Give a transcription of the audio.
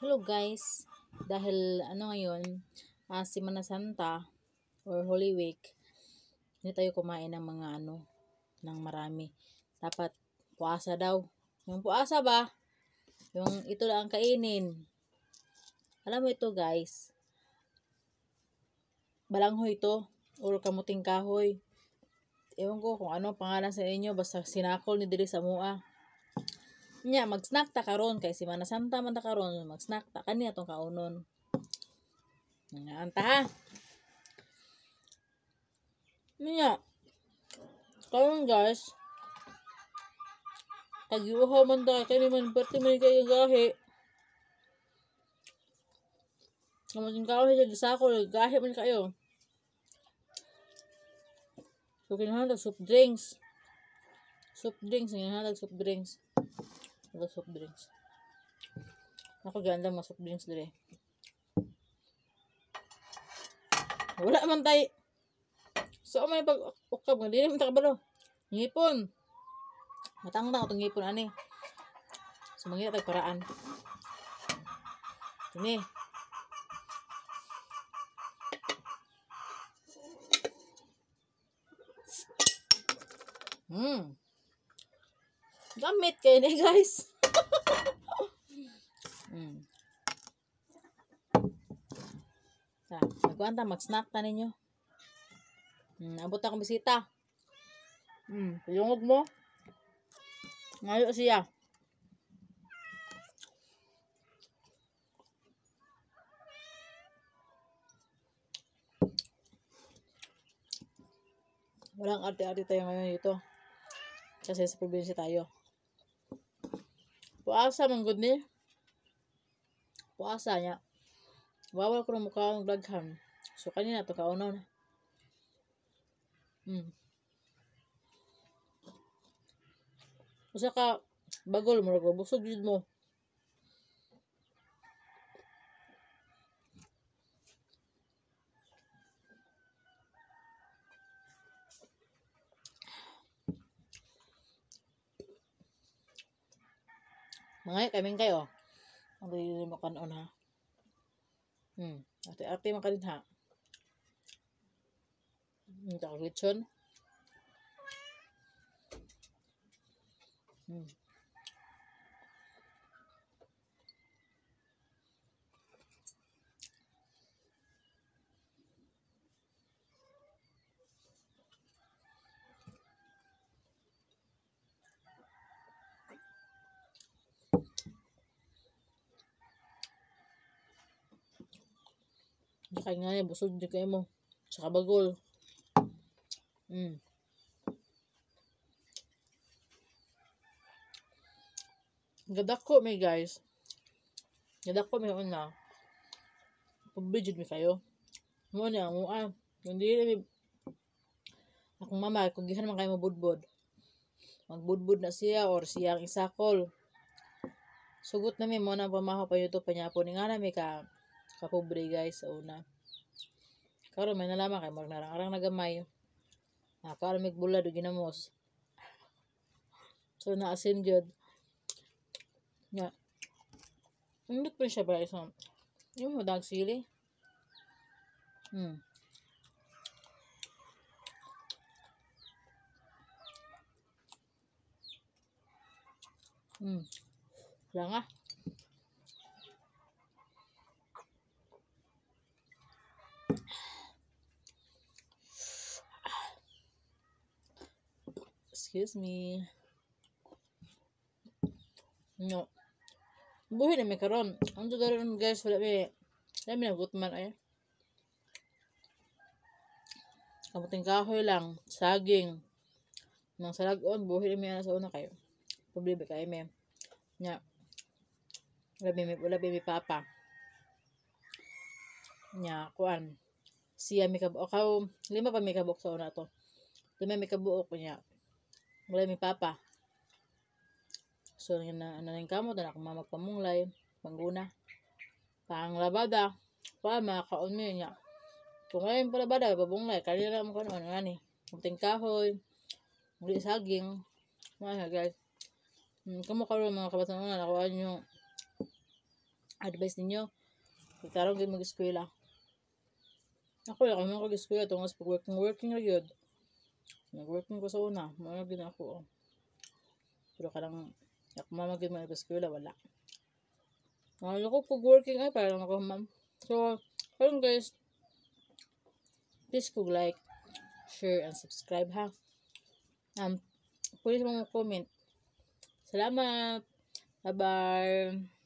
Hello guys, dahil ano ngayon, uh, Semana Santa or Holy Week, hindi tayo kumain ng mga ano, ng marami. Dapat puasa daw. Yung puasa ba? Yung ito lang ang kainin. Alam mo ito guys, balanghoy ito or kamuting kahoy. Ewan ko kung ano pangalan sa inyo, basta sinakol ni Dili sa mua nya mag-snack ta karon kay si Mana Santa man ta karon mag-snack ta kani atong kaunon. nya anta ha. Nya. Karon guys. Tagiuha man ta kani man birthday man kay gahi. gahe. ka ulit yung isa ko, gahe man kayo. So, kinahanag soup drinks. Soup drinks, kinahanag soup drinks. Baga soft drinks. Nakaganda mga soft drinks dire. Wala man tayo. So, may pag-ukab nga. Dili man takabalo. Ngipon. Matangtang itong ngipon, ani. So, mangyay tagparaan. Tini. Hmm. Gamit kayo na, guys mm. Sa, nagkuhan ta, mag-snack ta ninyo. Mm, abot akong bisita. Mm, pilungog mo. Ngayon siya. Walang arte-arte tayo ngayon dito. Kasi sa probinsya tayo. Puasa man gud ni. Puasa niya. Wawal ko ng mukha ang daghan. So kanina to kaunaw na. Mm. Usa ka bagol mo busog jud mo. Mga kaming kayo. Ang dili mo kanon ha. Hmm. Ate-ate man kanin ha. Ang lechon. Hmm. kay nga niya, busod niyo kayo mo. Tsaka bagol. Mm. Gadako may guys. Gadako may una. Pabidjid mi kayo. Muna, muna. Ah. Hindi na Akong mama, kung gihan man kayo mabudbod. Magbudbod na siya or siya ang isakol. Sugot na mi mo na pamahaw pa YouTube pa niya po. Ningana na mi ka kapobre guys sa una. Karon may nalaman kay mag narang-arang na gamay. Na karon may bulad og ginamos. So na asin gyud. Nga. Indot pa siya ba isang yung madag sili. Hmm. Hmm. Lang ah. Excuse me. No. Buhi na may karon. Ang juga ron guys, wala may, wala may nagutman ay. Eh. Kamuting kahoy lang, saging. Nang salagon, buhi na may ana sa una kayo. Problema kayo may. Nya. Wala may, wala may papa. Nya, kuan. Siya may kabuok. Lima pa may kabuok sa una to. Lima may kabuok niya. Mulay mi papa. So, na, ano na yung kamot, na akong mamagpamulay, panguna. Panglabada, pa, makakaon mo yun niya. Kung ngayon palabada, babunglay, kanina mo ka naman, ano, kunting kahoy, muli saging. Mga guys, kamo karon mga kabataan na nakuha niyo advice ninyo. Pagtarong gid mag-eskwela. Ako, ako mga kag-eskwela, tungas pag-working, working na yun. Nag-work ko sa una. Mga gina ako. Oh. Pero karang yakmamagin man sa eskwela, wala. Ang uh, ko kog working ay parang ako ma'am. So, parang guys, please kog like, share, and subscribe ha. Um, please mo comment Salamat! Bye-bye!